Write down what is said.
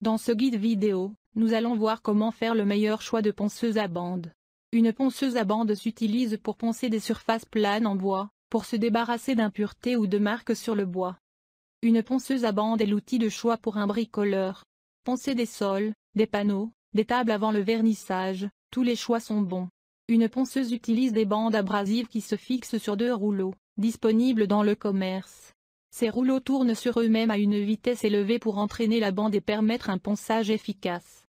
Dans ce guide vidéo, nous allons voir comment faire le meilleur choix de ponceuse à bande. Une ponceuse à bande s'utilise pour poncer des surfaces planes en bois, pour se débarrasser d'impuretés ou de marques sur le bois. Une ponceuse à bande est l'outil de choix pour un bricoleur. Poncer des sols, des panneaux, des tables avant le vernissage, tous les choix sont bons. Une ponceuse utilise des bandes abrasives qui se fixent sur deux rouleaux, disponibles dans le commerce. Ces rouleaux tournent sur eux-mêmes à une vitesse élevée pour entraîner la bande et permettre un ponçage efficace.